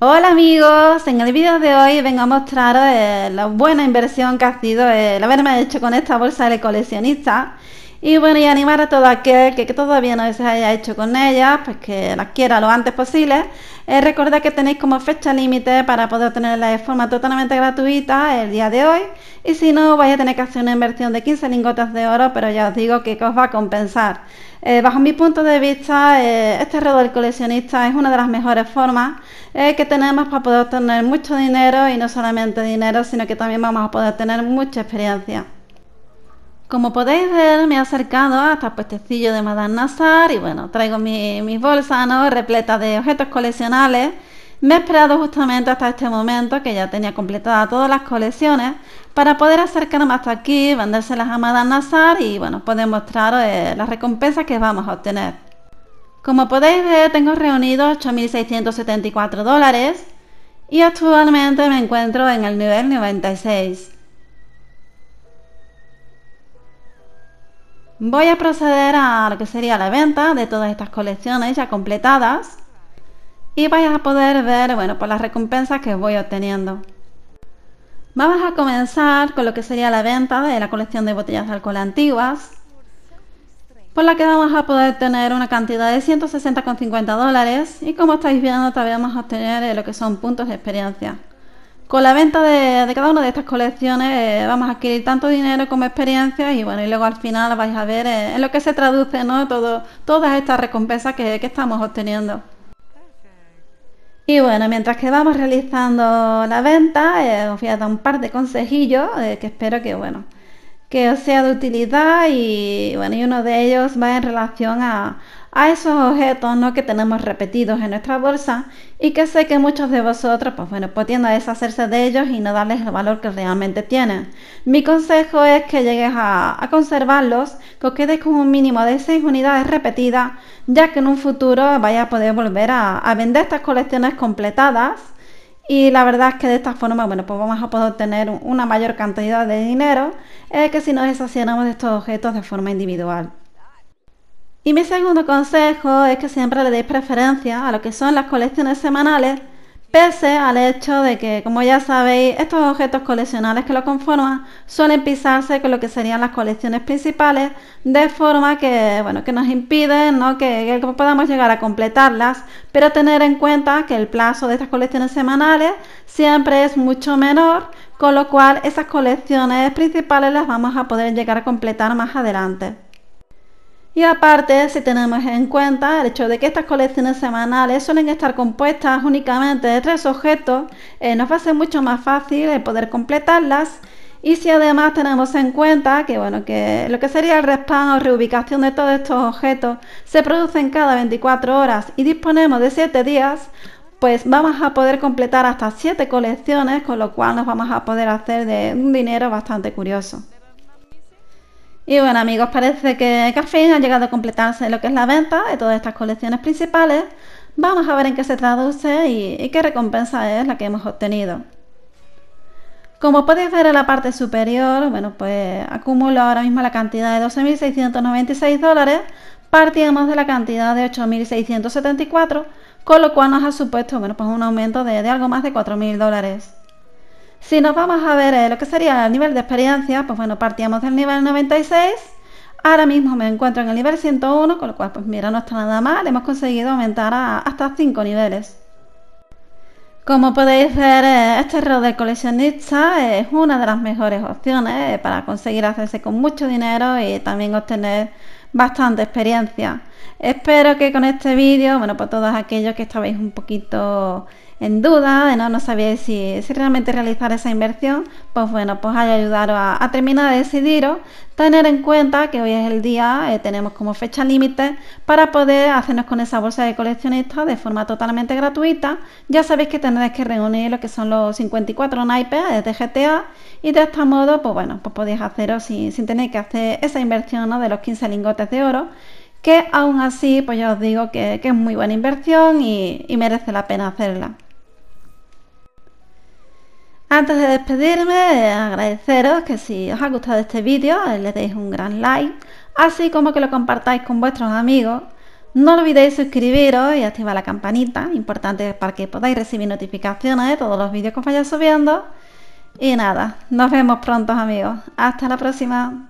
Hola amigos, en el vídeo de hoy vengo a mostraros eh, la buena inversión que ha sido el haberme hecho con esta bolsa de coleccionista y bueno, y animar a todo aquel que, todavía no se haya hecho con ellas, pues que las quiera lo antes posible. Eh, recordad que tenéis como fecha límite para poder tenerla de forma totalmente gratuita el día de hoy. Y si no, vais a tener que hacer una inversión de 15 lingotas de oro, pero ya os digo que os va a compensar. Eh, bajo mi punto de vista, eh, este reloj del coleccionista es una de las mejores formas que tenemos para poder obtener mucho dinero y no solamente dinero, sino que también vamos a poder tener mucha experiencia. Como podéis ver, me he acercado hasta el puestecillo de Madame Nazar y bueno, traigo mi, mis bolsas ¿no? repletas de objetos coleccionales. Me he esperado justamente hasta este momento, que ya tenía completadas todas las colecciones, para poder acercarme hasta aquí, vendérselas a Madame Nazar y bueno, poder mostraros eh, las recompensas que vamos a obtener. Como podéis ver, tengo reunidos 8.674 dólares y actualmente me encuentro en el nivel 96. Voy a proceder a lo que sería la venta de todas estas colecciones ya completadas y vais a poder ver, por las recompensas que voy obteniendo. Vamos a comenzar con lo que sería la venta de la colección de botellas de alcohol antiguas, por la que vamos a poder tener una cantidad de 160,50 dólares y como estáis viendo todavía vamos a obtener eh, lo que son puntos de experiencia. Con la venta de, cada una de estas colecciones eh, vamos a adquirir tanto dinero como experiencia y bueno, y luego al final vais a ver eh, en lo que se traduce ¿no? Todo, todas estas recompensas que, estamos obteniendo. Y bueno, mientras que vamos realizando la venta, eh, os voy a dar un par de consejillos que espero que, bueno, que os sea de utilidad y bueno, y uno de ellos va en relación a, esos objetos ¿no? que tenemos repetidos en nuestra bolsa y que sé que muchos de vosotros pues bueno, pues a deshacerse de ellos y no darles el valor que realmente tienen. Mi consejo es que llegues a, conservarlos, que os quedes con un mínimo de 6 unidades repetidas, ya que en un futuro vaya a poder volver a, a vender estas colecciones completadas y la verdad es que de esta forma, bueno, pues vamos a poder obtener una mayor cantidad de dinero eh, que si nos desaccionamos de estos objetos de forma individual. Y mi segundo consejo es que siempre le deis preferencia a lo que son las colecciones semanales pese al hecho de que, como ya sabéis, estos objetos coleccionales que lo conforman suelen pisarse con lo que serían las colecciones principales, de forma que, que nos impiden ¿no? que podamos llegar a completarlas, pero tener en cuenta que el plazo de estas colecciones semanales siempre es mucho menor, con lo cual esas colecciones principales las vamos a poder llegar a completar más adelante. Y aparte, si tenemos en cuenta el hecho de que estas colecciones semanales suelen estar compuestas únicamente de tres objetos, eh, nos va a ser mucho más fácil el eh, poder completarlas. Y si además tenemos en cuenta que, bueno, que lo que sería el respawn o reubicación de todos estos objetos se producen cada 24 horas y disponemos de 7 días, pues vamos a poder completar hasta 7 colecciones, con lo cual nos vamos a poder hacer de un dinero bastante curioso. Y bueno amigos, parece que, al fin ha llegado a completarse lo que es la venta de todas estas colecciones principales. Vamos a ver en qué se traduce y, qué recompensa es la que hemos obtenido. Como podéis ver en la parte superior, bueno, pues acumulo ahora mismo la cantidad de 12.696 dólares, partíamos de la cantidad de 8.674, con lo cual nos ha supuesto, bueno, pues un aumento de, de algo más de 4.000 dólares. Si nos vamos a ver eh, lo que sería el nivel de experiencia, pues bueno, partíamos del nivel 96. Ahora mismo me encuentro en el nivel 101, con lo cual, pues mira, no está nada mal. Hemos conseguido aumentar hasta 5 niveles. Como podéis ver, eh, este rol de coleccionista es una de las mejores opciones eh, para conseguir hacerse con mucho dinero y también obtener bastante experiencia. Espero que con este vídeo, bueno, para todos aquellos que estabais un poquito en duda, no, no sabíais si, realmente realizar esa inversión, pues bueno, pues haya ayudado a, a, terminar de decidiros, tener en cuenta que hoy es el día, eh, tenemos como fecha límite para poder hacernos con esa bolsa de coleccionistas de forma totalmente gratuita. Ya sabéis que tendréis que reunir lo que son los 54 naipes de GTA y de este modo, pues bueno, pues podéis haceros sin, tener que hacer esa inversión de los 15 lingotes de oro, que aún así, pues ya os digo que, es muy buena inversión y, merece la pena hacerla. Antes de despedirme, agradeceros que si os ha gustado este vídeo le deis un gran like, así como que lo compartáis con vuestros amigos. No olvidéis suscribiros y activar la campanita, importante para que podáis recibir notificaciones de todos los vídeos que vaya subiendo. Y nada, nos vemos pronto amigos. Hasta la próxima.